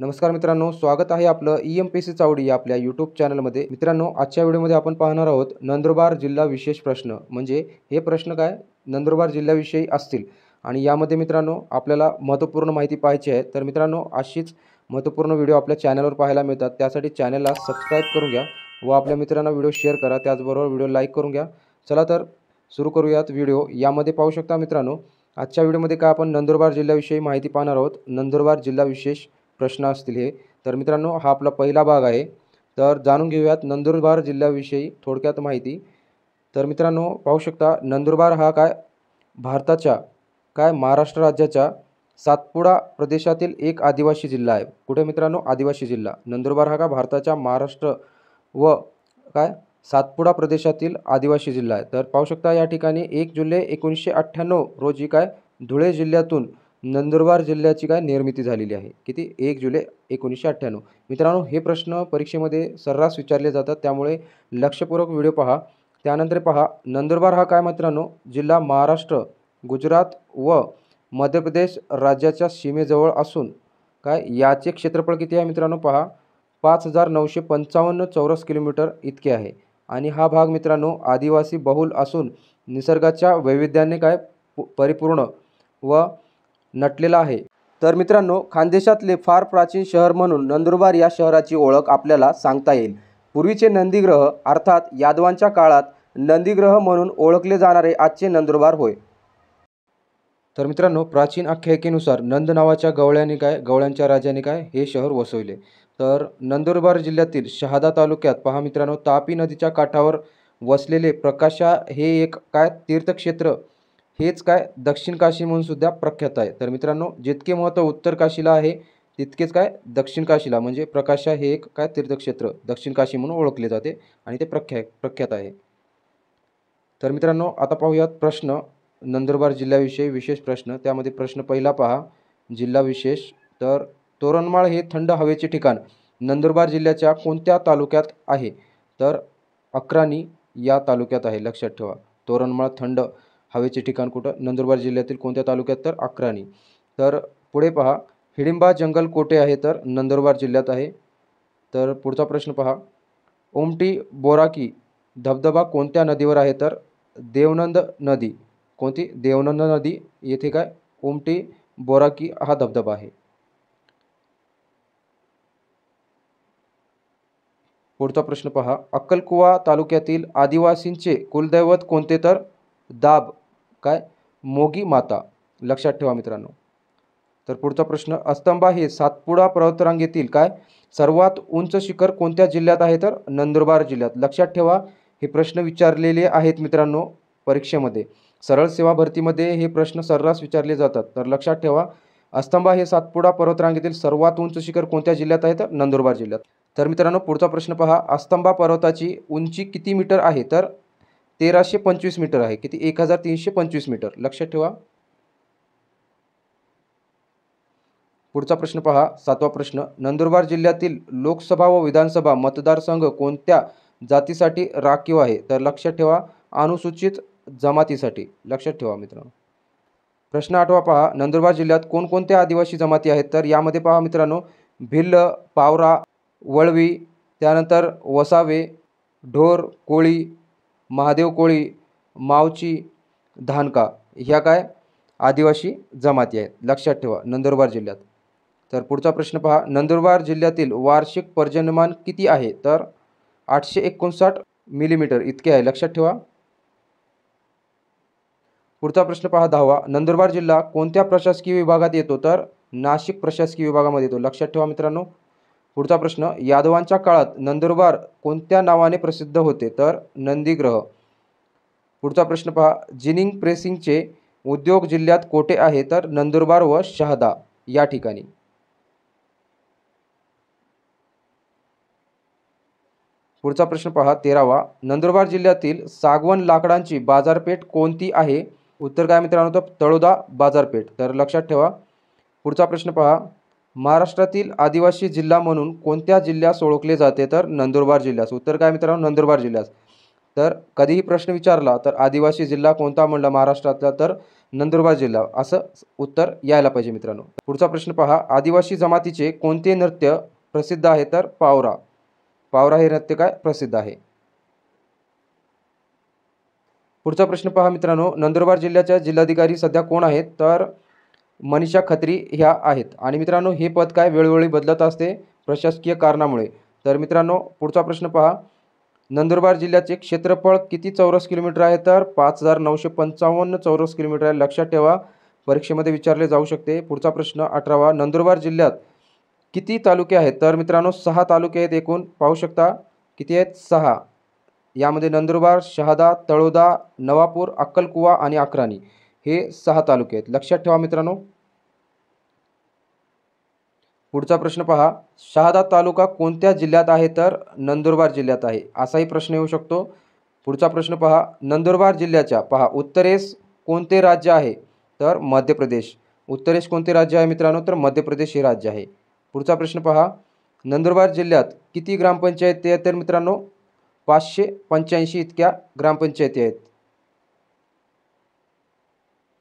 नमस्कार मित्रांनो स्वागत आहे आपलं E M P C Chavadi आपल्या यूट्यूब चॅनलमध्ये मित्रांनो आजच्या व्हिडिओमध्ये आपण पाहणार आहोत नंदुरबार जिल्हा विशेष प्रश्न म्हणजे हे प्रश्न काय नंदुरबार जिल्ह्याविषयी असतील आणि यामध्ये मित्रांनो आपल्याला महत्त्वपूर्ण माहिती पाहायची आहे तर मित्रांनो अशीच महत्त्वपूर्ण व्हिडिओ आपल्या चॅनलवर पाहायला मिळतात त्यासाठी चॅनलला सबस्क्राईब करून घ्या व आपल्या मित्रांना व्हिडिओ शेअर करा त्याचबरोबर व्हिडिओ लाईक करून घ्या चला तर सुरू करूयात व्हिडिओ यामध्ये पाहू शकता मित्रांनो आजच्या व्हिडिओमध्ये काय आपण नंदुरबार जिल्ह्याविषयी माहिती पाहणार आहोत नंदुरबार जिल्हा विशेष प्रश्न असतील हे तर मित्रांनो हा आपला पहिला भाग आहे तर जाणून घेऊयात नंदुरबार जिल्ह्याविषयी थोडक्यात माहिती तर मित्रांनो पाहू शकता नंदुरबार हा काय भारताच्या काय महाराष्ट्र राज्याच्या सातपुडा प्रदेशातील एक आदिवासी जिल्हा आहे कुठे मित्रांनो आदिवासी जिल्हा नंदुरबार हा का भारताच्या महाराष्ट्र व काय सातपुडा प्रदेशातील आदिवासी जिल्हा आहे तर पाहू शकता या ठिकाणी एक जुलै एकोणीसशे अठ्ठ्याण्णव रोजी काय धुळे जिल्ह्यातून नंदुरबार जिल्ह्याची काय निर्मिती झालेली आहे किती एक जुलै एकोणीसशे अठ्ठ्याण्णव मित्रांनो हे प्रश्न परीक्षेमध्ये सर्रास विचारले जातात त्यामुळे लक्षपूर्वक व्हिडिओ पहा त्यानंतर पहा नंदुरबार हा काय मित्रांनो जिल्हा महाराष्ट्र गुजरात व मध्य प्रदेश राज्याच्या सीमेजवळ असून काय याचे क्षेत्रफळ किती आहे मित्रांनो पहा पाच हजार नऊशे पंचावन्न चौरस किलोमीटर इतके आहे आणि हा भाग मित्रांनो आदिवासी बहुल असून निसर्गाच्या वैविध्याने काय परिपूर्ण व नटलेला आहे तर मित्रांनो खानदेशातले फार प्राचीन शहर म्हणून नंदुरबार या शहराची ओळख आपल्याला सांगता येईल पूर्वीचे नंदीग्रह अर्थात यादवांच्या काळात नंदीग्रह म्हणून ओळखले जाणारे आजचे नंदुरबार होय तर मित्रांनो प्राचीन आख्यायिकेनुसार नंद नावाच्या गवळ्याने काय गवळ्यांच्या राजाने काय हे शहर वसवले तर नंदुरबार जिल्ह्यातील शहादा तालुक्यात पहा मित्रांनो तापी नदीच्या काठावर वसलेले प्रकाशा हे एक काय तीर्थक्षेत्र हेच काय दक्षिण काशी म्हणून सुद्धा प्रख्यात आहे तर मित्रांनो जितके महत्त्व उत्तर काशीला आहे तितकेच काय दक्षिण काशीला म्हणजे प्रकाशा हे एक काय तीर्थक्षेत्र दक्षिण काशी म्हणून ओळखले जाते आणि ते प्रख्या प्रख्यात आहे तर मित्रांनो आता पाहूयात प्रश्न नंदुरबार जिल्ह्याविषयी विशेष प्रश्न त्यामध्ये प्रश्न पहिला पहा जिल्हा विशेष तर तोरणमाळ हे थंड हवेचे ठिकाण नंदुरबार जिल्ह्याच्या कोणत्या तालुक्यात आहे तर अक्राणी या तालुक्यात आहे लक्षात ठेवा तोरणमाळ थंड हवेचे ठिकाण कुठं नंदुरबार जिल्ह्यातील कोणत्या तालुक्यात तर अक्राणी तर पुढे पहा हिडिंबा जंगल कोठे आहे तर नंदुरबार जिल्ह्यात आहे तर पुढचा प्रश्न पहा ओमटी बोराकी धबधबा कोणत्या नदीवर आहे तर देवनंद नदी कोणती देवनंद नदी येथे काय ओमटी बोराकी हा धबधबा आहे पुढचा प्रश्न पहा अक्कलकुवा तालुक्यातील आदिवासींचे कुलदैवत कोणते तर दाब काय मोगी माता लक्षात ठेवा मित्रांनो तर पुढचा प्रश्न अस्तंबा हे सातपुडा पर्वतरांगेतील काय सर्वात उंच शिखर कोणत्या जिल्ह्यात आहे तर नंदुरबार जिल्ह्यात लक्षात ठेवा हे प्रश्न विचारलेले आहेत मित्रांनो परीक्षेमध्ये सरळ सेवा भरतीमध्ये हे प्रश्न सर्रास विचारले जातात तर लक्षात ठेवा अस्तंबा हे सातपुडा पर्वतरांगेतील सर्वात उंच शिखर कोणत्या जिल्ह्यात आहे तर नंदुरबार जिल्ह्यात तर मित्रांनो पुढचा प्रश्न पहा अस्तंबा पर्वताची उंची किती मीटर आहे तर तेराशे पंचवीस मीटर आहे किती एक हजार तीनशे पंचवीस मीटर लक्षात ठेवा पुढचा प्रश्न पहा सातवा प्रश्न नंदुरबार जिल्ह्यातील लोकसभा व विधानसभा मतदारसंघ कोणत्या जातीसाठी राखीव आहे तर लक्षात ठेवा अनुसूचित जमातीसाठी लक्षात ठेवा मित्रांनो प्रश्न आठवा पहा नंदुरबार जिल्ह्यात कोणकोणत्या आदिवासी जमाती आहेत तर यामध्ये पहा मित्रांनो भिल्ल पावरा वळवी त्यानंतर वसावे ढोर कोळी महादेव कोळी मावची धानका ह्या काय आदिवासी जमाती आहेत लक्षात ठेवा नंदुरबार जिल्ह्यात तर पुढचा प्रश्न पहा नंदुरबार जिल्ह्यातील वार्षिक पर्जन्यमान किती आहे तर आठशे एकोणसाठ मिलीमीटर इतके आहे लक्षात ठेवा पुढचा प्रश्न पहा दहावा नंदुरबार जिल्हा कोणत्या प्रशासकीय विभागात येतो तर नाशिक प्रशासकीय विभागामध्ये येतो लक्षात ठेवा मित्रांनो पुढचा प्रश्न यादवांच्या काळात नंदुरबार कोणत्या नावाने प्रसिद्ध होते तर नंदीग्रह पुढचा प्रश्न पहा जिनिंग प्रेसिंगचे उद्योग जिल्ह्यात कोठे आहे तर नंदुरबार व शहादा या ठिकाणी पुढचा प्रश्न पहा तेरावा नंदुरबार जिल्ह्यातील सागवन लाकडांची बाजारपेठ कोणती आहे उत्तर काय मित्रांनो तर तळोदा बाजारपेठ तर लक्षात ठेवा पुढचा प्रश्न पहा महाराष्ट्रातील आदिवासी जिल्हा म्हणून कोणत्या जिल्ह्यास ओळखले जाते तर नंदुरबार जिल्ह्यास उत्तर काय मित्रांनो नंदुरबार जिल्ह्यास तर कधीही प्रश्न विचारला तर आदिवासी जिल्हा कोणता म्हणला महाराष्ट्रातला तर नंदुरबार जिल्हा असं उत्तर यायला पाहिजे मित्रांनो पुढचा प्रश्न पहा आदिवासी जमातीचे कोणते नृत्य प्रसिद्ध आहे तर पावरा पावरा हे नृत्य काय प्रसिद्ध आहे पुढचा प्रश्न पहा मित्रांनो नंदुरबार जिल्ह्याच्या जिल्हाधिकारी सध्या कोण आहेत तर मनीषा खत्री ह्या आहेत आणि मित्रांनो हे पद काय वेळोवेळी बदलत असते प्रशासकीय कारणामुळे तर मित्रांनो पुढचा प्रश्न पहा नंदुरबार जिल्ह्याचे क्षेत्रफळ किती चौरस किलोमीटर आहे तर पाच हजार नऊशे पंचावन्न चौरस किलोमीटर आहे लक्षात ठेवा परीक्षेमध्ये विचारले जाऊ शकते पुढचा प्रश्न अठरावा नंदुरबार जिल्ह्यात किती तालुके आहेत तर मित्रांनो सहा तालुके आहेत एकूण पाहू शकता किती आहेत सहा यामध्ये नंदुरबार शहादा तळोदा नवापूर अक्कलकुवा आणि अक्राणी हे सहा तालुके आहेत लक्षात ठेवा मित्रांनो पुढचा प्रश्न पहा शहादा तालुका कोणत्या जिल्ह्यात आहे तर नंदुरबार जिल्ह्यात आहे असाही प्रश्न येऊ शकतो पुढचा प्रश्न पहा नंदुरबार जिल्ह्याच्या पहा उत्तरेस कोणते राज्य आहे तर मध्य प्रदेश उत्तरेस कोणते राज्य आहे मित्रांनो तर मध्य प्रदेश हे राज्य आहे पुढचा प्रश्न पहा नंदुरबार जिल्ह्यात किती ग्रामपंचायती आहेत तर मित्रांनो पाचशे पंच्याऐंशी इतक्या ग्रामपंचायती आहेत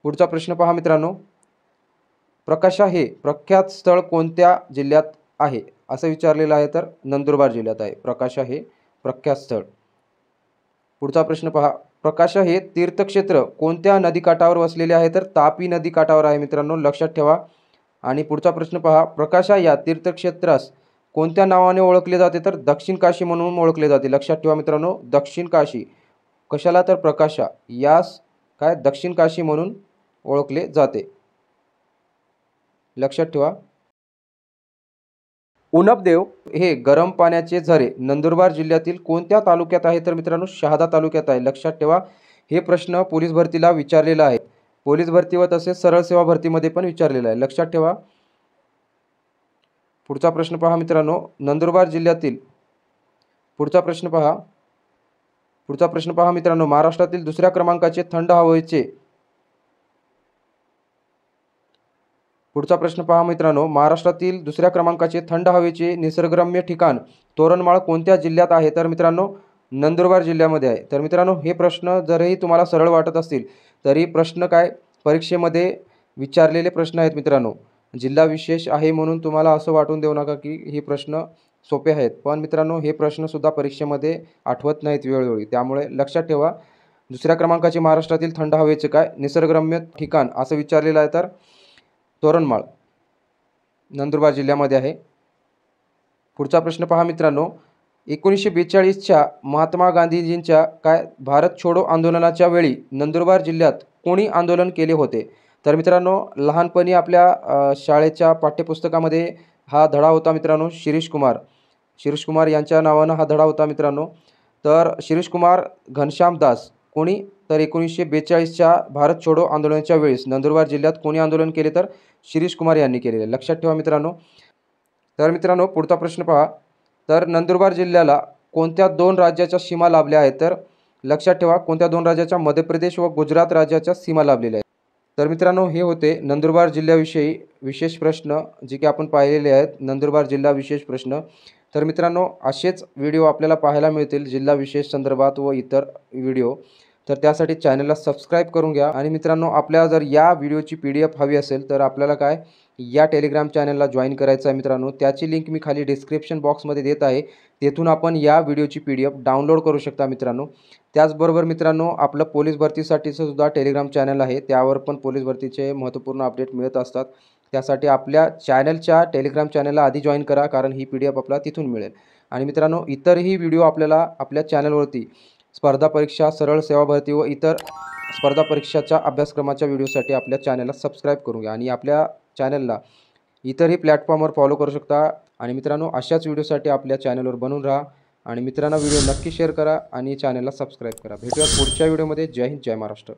पुढचा प्रश्न पहा मित्रांनो प्रकाशा हे प्रख्यात स्थळ कोणत्या जिल्ह्यात आहे असं विचारलेलं आहे तर नंदुरबार जिल्ह्यात आहे प्रकाशा हे प्रख्यात स्थळ पुढचा प्रश्न पहा प्रकाशा हे तीर्थक्षेत्र कोणत्या नदीकाठावर वसलेले आहे तर तापी नदीकाठावर आहे मित्रांनो लक्षात ठेवा आणि पुढचा प्रश्न पहा प्रकाशा या तीर्थक्षेत्रास कोणत्या नावाने ओळखले जाते तर दक्षिण काशी म्हणून ओळखले जाते लक्षात ठेवा मित्रांनो दक्षिण काशी कशाला तर प्रकाशा यास काय दक्षिण काशी म्हणून ओळखले जाते लक्षात ठेवा उनपदेव हे गरम पाण्याचे झरे नंदुरबार जिल्ह्यातील कोणत्या तालुक्यात आहे तर मित्रांनो शहादा तालुक्यात आहे लक्षात ठेवा हे प्रश्न पोलीस भरतीला विचारलेला आहे पोलीस भरती व तसेच सरळ सेवा भरतीमध्ये पण विचारलेला आहे लक्षात ठेवा पुढचा प्रश्न पहा मित्रांनो नंदुरबार जिल्ह्यातील पुढचा प्रश्न पहा पुढचा प्रश्न पहा मित्रांनो महाराष्ट्रातील दुसऱ्या क्रमांकाचे थंड हवेचे पुढचा प्रश्न पहा मित्रांनो महाराष्ट्रातील दुसऱ्या क्रमांकाचे थंड हवेचे निसर्गरम्य ठिकाण तोरणमाळ कोणत्या जिल्ह्यात आहे तर मित्रांनो नंदुरबार जिल्ह्यामध्ये आहे तर मित्रांनो हे प्रश्न जरही तुम्हाला सरळ वाटत असतील तरी प्रश्न काय परीक्षेमध्ये विचारलेले प्रश्न आहेत मित्रांनो जिल्हा विशेष आहे म्हणून तुम्हाला असं वाटून देऊ नका की हे प्रश्न सोपे आहेत पण मित्रांनो हे प्रश्नसुद्धा परीक्षेमध्ये आठवत नाहीत वेळोवेळी त्यामुळे लक्षात ठेवा दुसऱ्या क्रमांकाचे महाराष्ट्रातील थंड हवेचे काय निसर्गरम्य ठिकाण असं विचारलेलं आहे तर तोरणमाळ नंदुरबार जिल्ह्यामध्ये आहे पुढचा प्रश्न पहा मित्रांनो एकोणीसशे बेचाळीसच्या महात्मा गांधीजींच्या काय भारत छोडो आंदोलनाच्या वेळी नंदुरबार जिल्ह्यात कोणी आंदोलन केले होते तर मित्रांनो लहानपणी आपल्या शाळेच्या पाठ्यपुस्तकामध्ये हा धडा होता मित्रांनो शिरीष कुमार शिरीष कुमार यांच्या नावानं हा धडा होता मित्रांनो तर शिरीष कुमार घनश्याम दास कोणी तर एकोणीसशे बेचाळीसच्या भारत छोडो आंदोलनाच्या वेळेस नंदुरबार जिल्ह्यात कोणी आंदोलन केले तर शिरीष कुमार यांनी केलेले लक्षात ठेवा मित्रांनो तर मित्रांनो पुढचा प्रश्न पहा तर नंदुरबार जिल्ह्याला कोणत्या दोन राज्याच्या सीमा लाभल्या आहेत तर लक्षात ठेवा कोणत्या दोन राज्याच्या मध्य प्रदेश व गुजरात राज्याच्या सीमा लाभलेल्या आहेत तर मित्रांनो हे होते नंदुरबार जिल्ह्याविषयी विशेष प्रश्न जे की आपण पाहिलेले आहेत नंदुरबार जिल्हा विशेष प्रश्न तर मित्रांनो असेच व्हिडिओ आपल्याला पाहायला मिळतील जिल्हा विशेष संदर्भात व इतर व्हिडिओ तर त्यासाठी चॅनलला सबस्क्राईब करून घ्या आणि मित्रांनो आपल्याला जर या व्हिडिओची पी डी एफ हवी असेल तर आपल्याला काय या टेलिग्राम चॅनलला जॉईन करायचं आहे मित्रांनो त्याची लिंक मी खाली डिस्क्रिप्शन बॉक्समध्ये देत आहे तेथून आपण या व्हिडिओची पी डी एफ डाउनलोड करू शकता मित्रांनो त्याचबरोबर मित्रांनो आपलं पोलीस भरतीसाठीचं सुद्धा टेलिग्राम चॅनल आहे त्यावर पण पोलीस भरतीचे महत्त्वपूर्ण अपडेट मिळत असतात त्यासाठी आपल्या चॅनलच्या टेलिग्राम चॅनलला आधी जॉईन करा कारण ही पी डी एफ आपल्याला तिथून मिळेल आणि मित्रांनो इतरही व्हिडिओ आपल्याला आपल्या चॅनलवरती स्पर्धा परीक्षा सरळ सेवा भरती व इतर स्पर्धा परीक्षाच्या अभ्यासक्रमाच्या व्हिडिओसाठी आपल्या चॅनलला सबस्क्राईब करून घ्या आणि आपल्या चॅनलला इतरही प्लॅटफॉर्मवर फॉलो करू शकता आणि मित्रांनो अशाच व्हिडिओसाठी आपल्या चॅनलवर बनून राहा आणि मित्रांनो व्हिडिओ नक्की शेअर करा आणि चॅनलला सबस्क्राईब करा भेटूया पुढच्या व्हिडिओमध्ये जय हिंद जय महाराष्ट्र